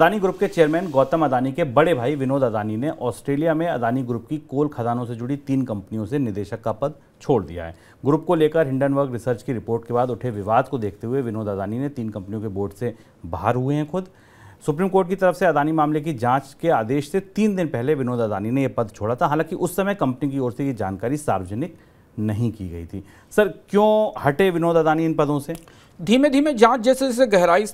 Adani group के chairman Gautam Adani के बड़े भाई विनोद अदानी ने ऑस्ट्रेलिया में अदानी ग्रुप की कोल खदानों से जुड़ी तीन कंपनियों से निदेशक का पद छोड़ दिया है ग्रुप को लेकर हिंडनवर्ग रिसर्च की रिपोर्ट के बाद उठे विवाद को देखते हुए विनोद अदानी ने तीन कंपनियों के बोर्ड से बाहर हुए हैं खुद सुप्रीम कोर्ट की तरफ से अदानी मामले की जांच के आदेश से तीन दिन पहले विनोद अदानी ने यह पद छोड़ा था हालांकि उस समय कंपनी की ओर से ये जानकारी सार्वजनिक नहीं की गई थी सर क्यों हटे विनोद अदानी इन पदों से धीमे धीमे जांच जैसे जैसे गहराई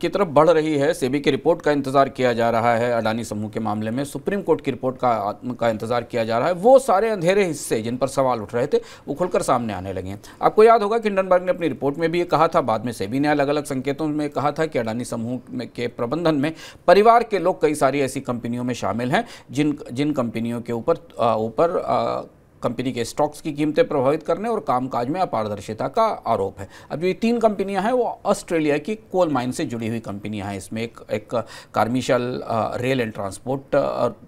की तरफ बढ़ रही है सेबी की रिपोर्ट का इंतजार किया जा रहा है अडानी समूह के मामले में सुप्रीम कोर्ट की रिपोर्ट का का इंतजार किया जा रहा है वो सारे अंधेरे हिस्से जिन पर सवाल उठ रहे थे वो खुलकर सामने आने लगे हैं आपको याद होगा किंडनबर्ग ने अपनी रिपोर्ट में भी ये कहा था बाद में सेबी ने अलग अलग संकेतों में कहा था कि अडानी समूह के प्रबंधन में परिवार के लोग कई सारी ऐसी कंपनियों में शामिल हैं जिन जिन कंपनियों के ऊपर ऊपर कंपनी के स्टॉक्स की कीमतें प्रभावित करने और कामकाज में अपारदर्शिता का आरोप है अब जो ये तीन कंपनियां हैं वो ऑस्ट्रेलिया की कोल माइन से जुड़ी हुई कंपनियां हैं इसमें एक एक commercial rail and transport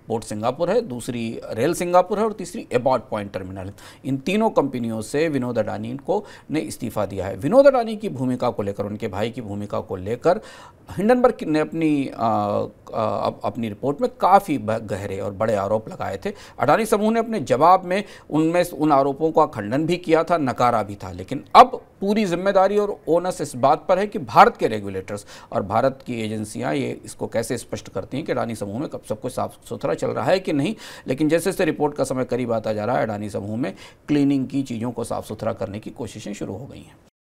port Singapore है दूसरी रेल सिंगापुर है और तीसरी एबॉट पॉइंट टर्मिनल इन तीनों कंपनियों से विनोद अडानी को ने इस्तीफा दिया है विनोद अडानी की भूमिका को लेकर उनके भाई की भूमिका को लेकर हिंडनबर्ग ने अपनी आ, अपनी रिपोर्ट में काफ़ी गहरे और बड़े आरोप लगाए थे अडानी समूह ने अपने जवाब में उनमें उन आरोपों का खंडन भी किया था नकारा भी था लेकिन अब पूरी जिम्मेदारी और ओनस इस बात पर है कि भारत के रेगुलेटर्स और भारत की एजेंसियां ये इसको कैसे स्पष्ट करती हैं कि अडानी समूह में कब सब कुछ साफ सुथरा चल रहा है कि नहीं लेकिन जैसे जैसे रिपोर्ट का समय करीब आता जा रहा है अडानी समूह में क्लीनिंग की चीज़ों को साफ सुथरा करने की कोशिशें शुरू हो गई हैं